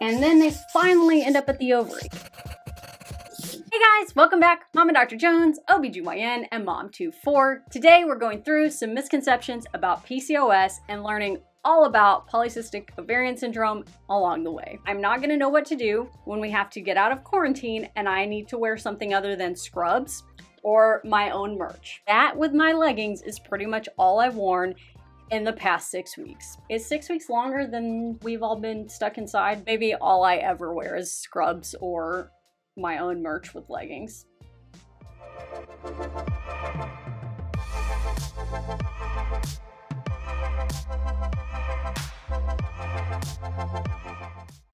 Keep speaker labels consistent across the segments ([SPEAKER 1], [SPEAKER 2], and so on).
[SPEAKER 1] and then they finally end up at the ovary. Hey guys, welcome back. Mom and Dr. Jones, OBGYN, and Mom 24. Today we're going through some misconceptions about PCOS and learning all about polycystic ovarian syndrome along the way. I'm not gonna know what to do when we have to get out of quarantine and I need to wear something other than scrubs or my own merch. That with my leggings is pretty much all I've worn in the past six weeks. It's six weeks longer than we've all been stuck inside. Maybe all I ever wear is scrubs or my own merch with leggings.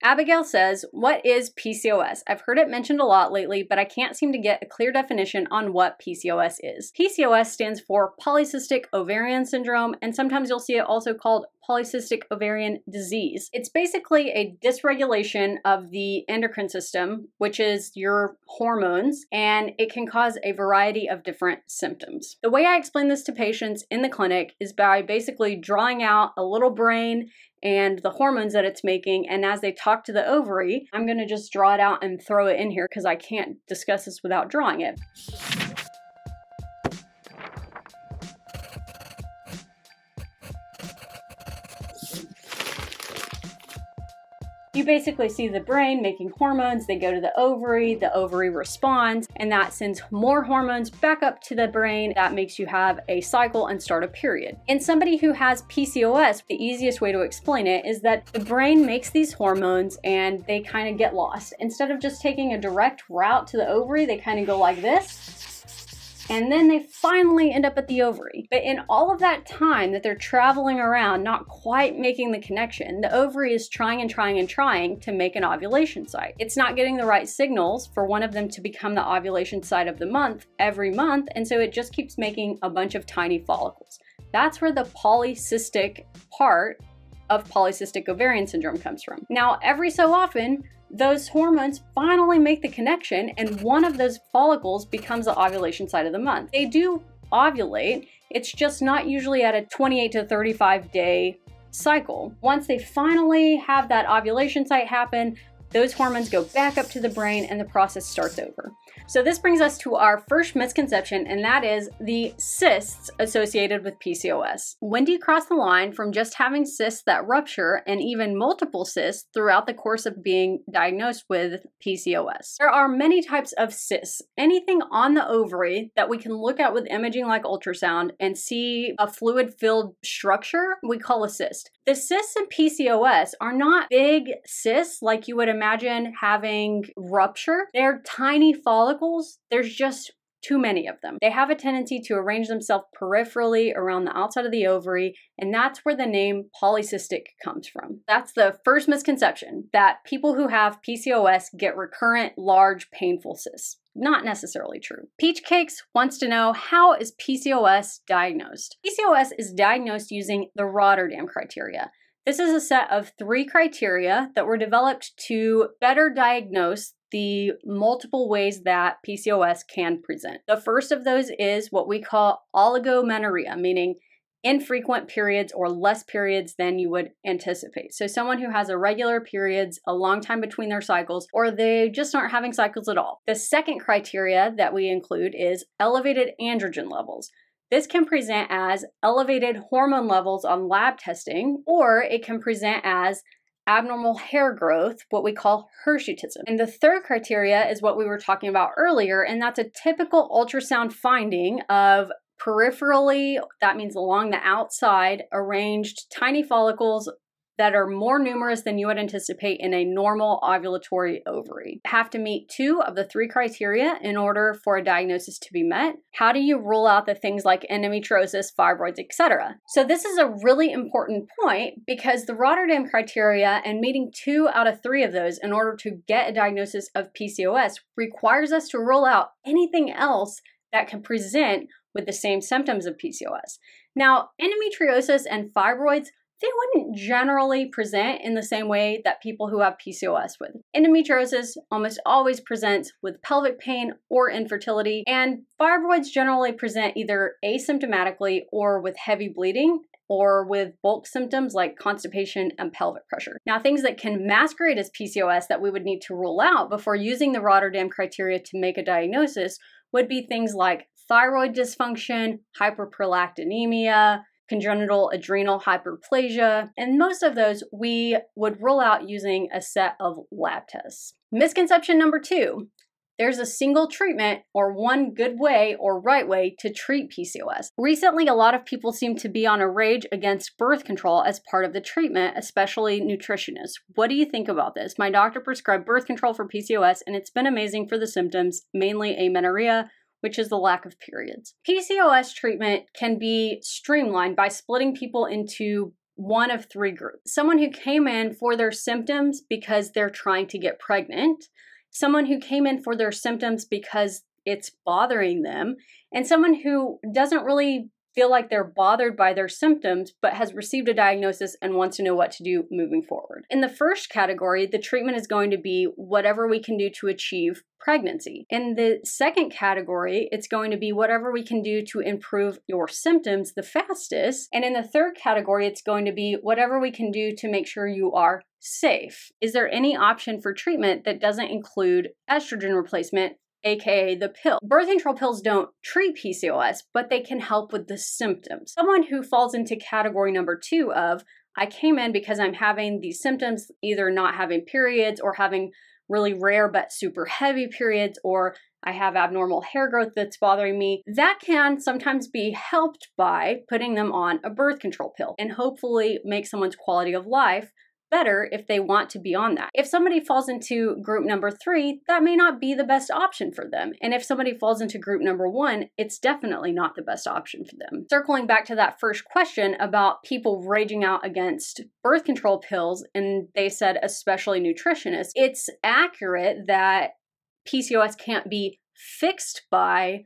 [SPEAKER 1] Abigail says, What is PCOS? I've heard it mentioned a lot lately, but I can't seem to get a clear definition on what PCOS is. PCOS stands for polycystic ovarian syndrome, and sometimes you'll see it also called polycystic ovarian disease. It's basically a dysregulation of the endocrine system, which is your hormones, and it can cause a variety of different symptoms. The way I explain this to patients in the clinic is by basically drawing out a little brain and the hormones that it's making. And as they talk to the ovary, I'm going to just draw it out and throw it in here because I can't discuss this without drawing it. You basically see the brain making hormones, they go to the ovary, the ovary responds, and that sends more hormones back up to the brain. That makes you have a cycle and start a period. In somebody who has PCOS, the easiest way to explain it is that the brain makes these hormones and they kind of get lost. Instead of just taking a direct route to the ovary, they kind of go like this and then they finally end up at the ovary. But in all of that time that they're traveling around, not quite making the connection, the ovary is trying and trying and trying to make an ovulation site. It's not getting the right signals for one of them to become the ovulation site of the month every month, and so it just keeps making a bunch of tiny follicles. That's where the polycystic part of polycystic ovarian syndrome comes from. Now, every so often, those hormones finally make the connection and one of those follicles becomes the ovulation site of the month. They do ovulate, it's just not usually at a 28 to 35 day cycle. Once they finally have that ovulation site happen, those hormones go back up to the brain and the process starts over. So this brings us to our first misconception, and that is the cysts associated with PCOS. When do you cross the line from just having cysts that rupture and even multiple cysts throughout the course of being diagnosed with PCOS? There are many types of cysts. Anything on the ovary that we can look at with imaging like ultrasound and see a fluid filled structure, we call a cyst. The cysts in PCOS are not big cysts like you would imagine imagine having rupture. They're tiny follicles. There's just too many of them. They have a tendency to arrange themselves peripherally around the outside of the ovary, and that's where the name polycystic comes from. That's the first misconception that people who have PCOS get recurrent large painful cysts. Not necessarily true. Peach Cakes wants to know how is PCOS diagnosed? PCOS is diagnosed using the Rotterdam criteria. This is a set of three criteria that were developed to better diagnose the multiple ways that PCOS can present. The first of those is what we call oligomenorrhea, meaning infrequent periods or less periods than you would anticipate. So, someone who has irregular periods, a long time between their cycles, or they just aren't having cycles at all. The second criteria that we include is elevated androgen levels. This can present as elevated hormone levels on lab testing, or it can present as abnormal hair growth, what we call hirsutism. And the third criteria is what we were talking about earlier, and that's a typical ultrasound finding of peripherally, that means along the outside, arranged tiny follicles that are more numerous than you would anticipate in a normal ovulatory ovary. Have to meet two of the three criteria in order for a diagnosis to be met. How do you rule out the things like endometriosis, fibroids, etc.? So this is a really important point because the Rotterdam criteria and meeting two out of three of those in order to get a diagnosis of PCOS requires us to rule out anything else that can present with the same symptoms of PCOS. Now, endometriosis and fibroids they wouldn't generally present in the same way that people who have PCOS would. Endometriosis almost always presents with pelvic pain or infertility, and fibroids generally present either asymptomatically or with heavy bleeding. Or with bulk symptoms like constipation and pelvic pressure. Now, things that can masquerade as PCOS that we would need to rule out before using the Rotterdam criteria to make a diagnosis would be things like thyroid dysfunction, hyperprolactinemia, congenital adrenal hyperplasia, and most of those we would rule out using a set of lab tests. Misconception number two there's a single treatment or one good way or right way to treat PCOS. Recently, a lot of people seem to be on a rage against birth control as part of the treatment, especially nutritionists. What do you think about this? My doctor prescribed birth control for PCOS and it's been amazing for the symptoms, mainly amenorrhea, which is the lack of periods. PCOS treatment can be streamlined by splitting people into one of three groups someone who came in for their symptoms because they're trying to get pregnant, someone who came in for their symptoms because it's bothering them, and someone who doesn't really feel like they're bothered by their symptoms but has received a diagnosis and wants to know what to do moving forward. In the first category, the treatment is going to be whatever we can do to achieve pregnancy. In the second category, it's going to be whatever we can do to improve your symptoms the fastest. And in the third category, it's going to be whatever we can do to make sure you are safe. Is there any option for treatment that doesn't include estrogen replacement aka the pill. Birth control pills don't treat PCOS, but they can help with the symptoms. Someone who falls into category number two of, I came in because I'm having these symptoms, either not having periods or having really rare but super heavy periods, or I have abnormal hair growth that's bothering me. That can sometimes be helped by putting them on a birth control pill and hopefully make someone's quality of life better if they want to be on that. If somebody falls into group number three, that may not be the best option for them. And if somebody falls into group number one, it's definitely not the best option for them. Circling back to that first question about people raging out against birth control pills, and they said, especially nutritionists, it's accurate that PCOS can't be fixed by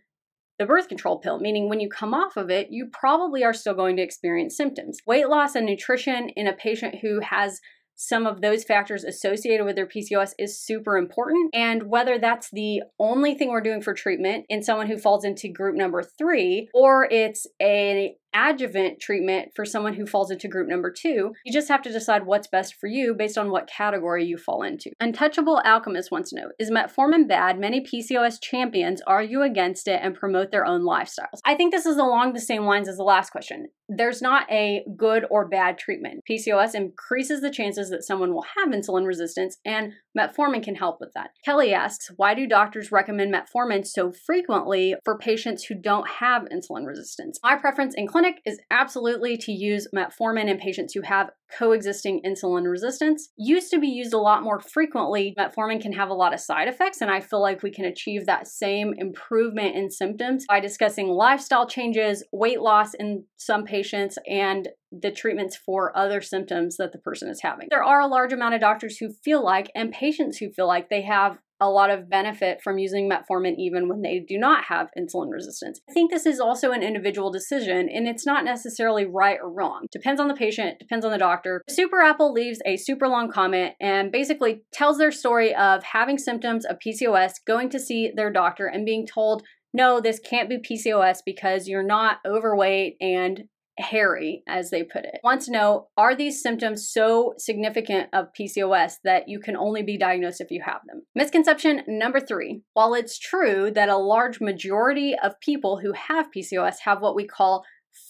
[SPEAKER 1] the birth control pill, meaning when you come off of it, you probably are still going to experience symptoms. Weight loss and nutrition in a patient who has some of those factors associated with their PCOS is super important. And whether that's the only thing we're doing for treatment in someone who falls into group number three, or it's a adjuvant treatment for someone who falls into group number two. You just have to decide what's best for you based on what category you fall into. Untouchable Alchemist wants to know Is metformin bad? Many PCOS champions argue against it and promote their own lifestyles. I think this is along the same lines as the last question. There's not a good or bad treatment. PCOS increases the chances that someone will have insulin resistance, and metformin can help with that. Kelly asks Why do doctors recommend metformin so frequently for patients who don't have insulin resistance? My preference in clinic is absolutely to use metformin in patients who have coexisting insulin resistance. Used to be used a lot more frequently. Metformin can have a lot of side effects, and I feel like we can achieve that same improvement in symptoms by discussing lifestyle changes, weight loss in some patients, and the treatments for other symptoms that the person is having. There are a large amount of doctors who feel like, and patients who feel like, they have a lot of benefit from using metformin even when they do not have insulin resistance. I think this is also an individual decision and it's not necessarily right or wrong. Depends on the patient, depends on the doctor. Super Apple leaves a super long comment and basically tells their story of having symptoms of PCOS, going to see their doctor and being told no, this can't be PCOS because you're not overweight and Harry, as they put it, wants to know are these symptoms so significant of PCOS that you can only be diagnosed if you have them? Misconception number three while it's true that a large majority of people who have PCOS have what we call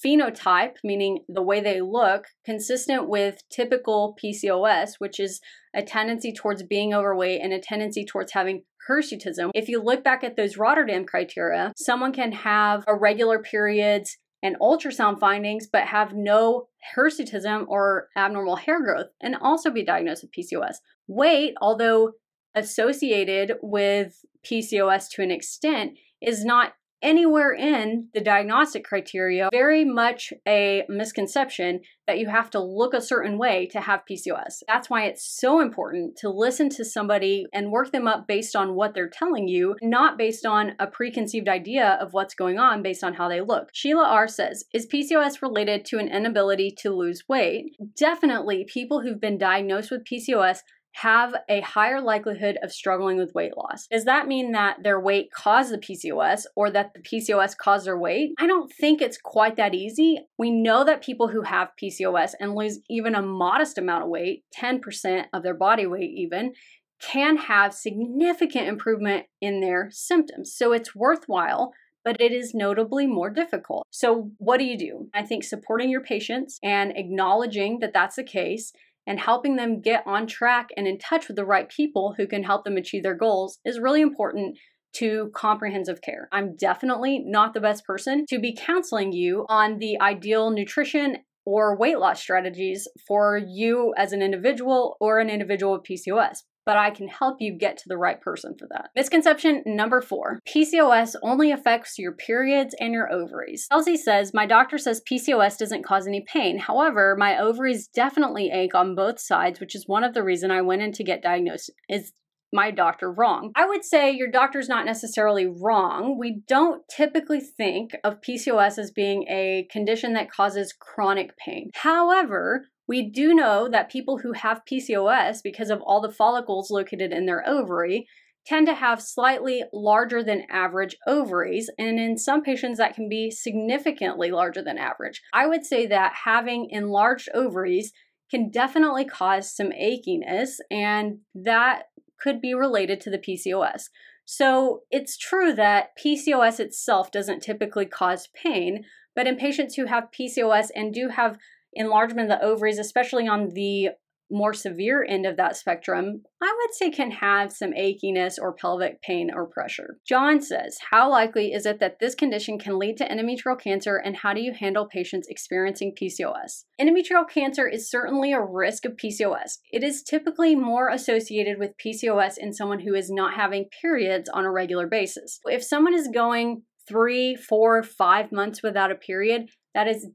[SPEAKER 1] phenotype, meaning the way they look, consistent with typical PCOS, which is a tendency towards being overweight and a tendency towards having hirsutism. If you look back at those Rotterdam criteria, someone can have irregular periods, and ultrasound findings but have no hirsutism or abnormal hair growth and also be diagnosed with PCOS. Weight, although associated with PCOS to an extent, is not anywhere in the diagnostic criteria, very much a misconception that you have to look a certain way to have PCOS. That's why it's so important to listen to somebody and work them up based on what they're telling you, not based on a preconceived idea of what's going on based on how they look. Sheila R says, Is PCOS related to an inability to lose weight? Definitely, people who've been diagnosed with PCOS have a higher likelihood of struggling with weight loss. Does that mean that their weight caused the PCOS or that the PCOS caused their weight? I don't think it's quite that easy. We know that people who have PCOS and lose even a modest amount of weight, 10% of their body weight even, can have significant improvement in their symptoms. So it's worthwhile but it is notably more difficult. So, what do you do? I think supporting your patients and acknowledging that that's the case, and helping them get on track and in touch with the right people who can help them achieve their goals is really important to comprehensive care. I'm definitely not the best person to be counseling you on the ideal nutrition or weight loss strategies for you as an individual or an individual with PCOS but I can help you get to the right person for that. Misconception number four PCOS only affects your periods and your ovaries. Elsie says, My doctor says PCOS doesn't cause any pain. However, my ovaries definitely ache on both sides, which is one of the reason I went in to get diagnosed. Is my doctor wrong. I would say your doctor's not necessarily wrong. We don't typically think of PCOS as being a condition that causes chronic pain. However, we do know that people who have PCOS, because of all the follicles located in their ovary, tend to have slightly larger than average ovaries, and in some patients, that can be significantly larger than average. I would say that having enlarged ovaries can definitely cause some achiness, and that could be related to the PCOS. So it's true that PCOS itself doesn't typically cause pain, but in patients who have PCOS and do have enlargement of the ovaries, especially on the more severe end of that spectrum, I would say can have some achiness or pelvic pain or pressure. John says, How likely is it that this condition can lead to endometrial cancer and how do you handle patients experiencing PCOS? Endometrial cancer is certainly a risk of PCOS. It is typically more associated with PCOS in someone who is not having periods on a regular basis. If someone is going three, four, five months without a period, that is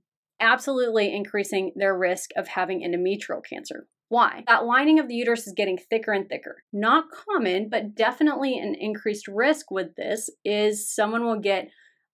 [SPEAKER 1] absolutely increasing their risk of having endometrial cancer. Why? That lining of the uterus is getting thicker and thicker. Not common, but definitely an increased risk with this is someone will get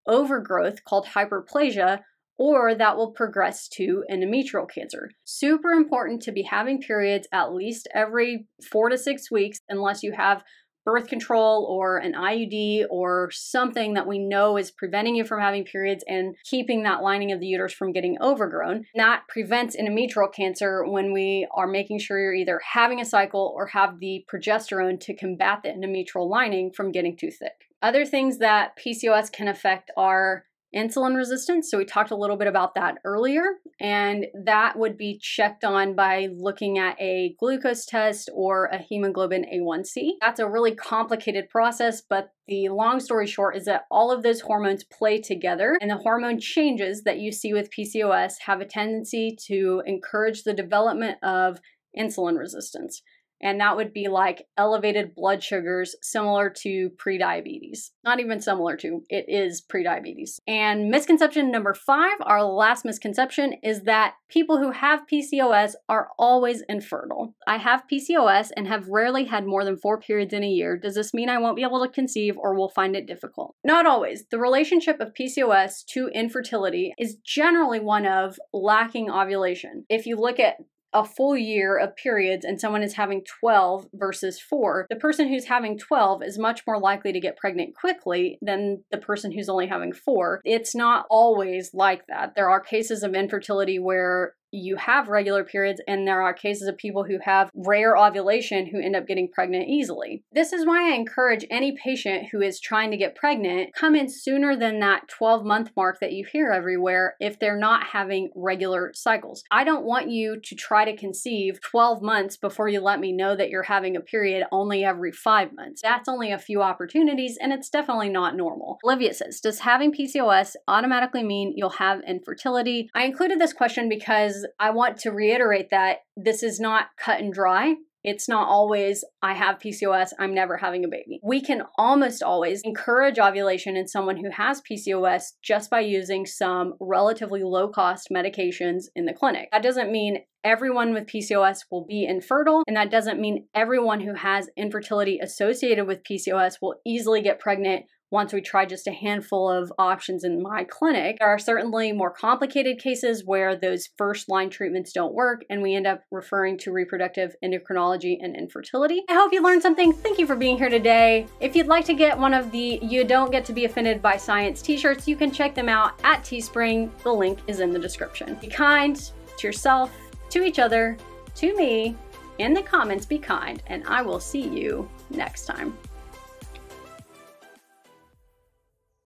[SPEAKER 1] overgrowth called hyperplasia, or that will progress to endometrial cancer. Super important to be having periods at least every four to six weeks, unless you have birth control or an IUD or something that we know is preventing you from having periods and keeping that lining of the uterus from getting overgrown. That prevents endometrial cancer when we are making sure you're either having a cycle or have the progesterone to combat the endometrial lining from getting too thick. Other things that PCOS can affect are insulin resistance. So we talked a little bit about that earlier, and that would be checked on by looking at a glucose test or a hemoglobin A1C. That's a really complicated process, but the long story short is that all of those hormones play together, and the hormone changes that you see with PCOS have a tendency to encourage the development of insulin resistance and that would be like elevated blood sugars similar to prediabetes. Not even similar to, it is prediabetes. And misconception number five, our last misconception, is that people who have PCOS are always infertile. I have PCOS and have rarely had more than four periods in a year. Does this mean I won't be able to conceive or will find it difficult? Not always. The relationship of PCOS to infertility is generally one of lacking ovulation. If you look at a full year of periods and someone is having 12 versus 4, the person who's having 12 is much more likely to get pregnant quickly than the person who's only having 4. It's not always like that. There are cases of infertility where you have regular periods, and there are cases of people who have rare ovulation who end up getting pregnant easily. This is why I encourage any patient who is trying to get pregnant come in sooner than that 12 month mark that you hear everywhere if they're not having regular cycles. I don't want you to try to conceive 12 months before you let me know that you're having a period only every five months. That's only a few opportunities, and it's definitely not normal. Olivia says, Does having PCOS automatically mean you'll have infertility? I included this question because I want to reiterate that this is not cut and dry. It's not always, I have PCOS, I'm never having a baby. We can almost always encourage ovulation in someone who has PCOS just by using some relatively low cost medications in the clinic. That doesn't mean everyone with PCOS will be infertile, and that doesn't mean everyone who has infertility associated with PCOS will easily get pregnant once we tried just a handful of options in my clinic. There are certainly more complicated cases where those first line treatments don't work and we end up referring to reproductive endocrinology and infertility. I hope you learned something. Thank you for being here today. If you'd like to get one of the You Don't Get to Be Offended by Science t shirts, you can check them out at Teespring. The link is in the description. Be kind to yourself, to each other, to me. In the comments, be kind, and I will see you next time.